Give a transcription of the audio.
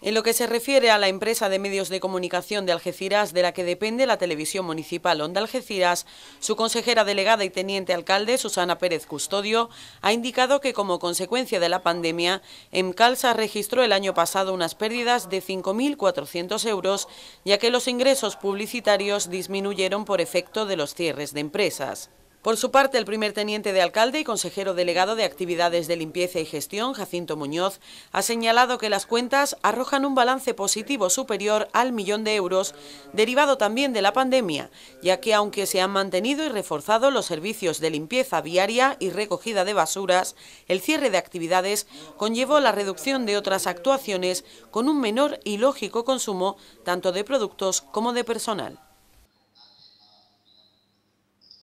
En lo que se refiere a la empresa de medios de comunicación de Algeciras, de la que depende la televisión municipal Onda Algeciras, su consejera delegada y teniente alcalde, Susana Pérez Custodio, ha indicado que como consecuencia de la pandemia, Emcalsa registró el año pasado unas pérdidas de 5.400 euros, ya que los ingresos publicitarios disminuyeron por efecto de los cierres de empresas. Por su parte, el primer teniente de alcalde y consejero delegado de Actividades de Limpieza y Gestión, Jacinto Muñoz, ha señalado que las cuentas arrojan un balance positivo superior al millón de euros, derivado también de la pandemia, ya que aunque se han mantenido y reforzado los servicios de limpieza viaria y recogida de basuras, el cierre de actividades conllevó la reducción de otras actuaciones con un menor y lógico consumo tanto de productos como de personal.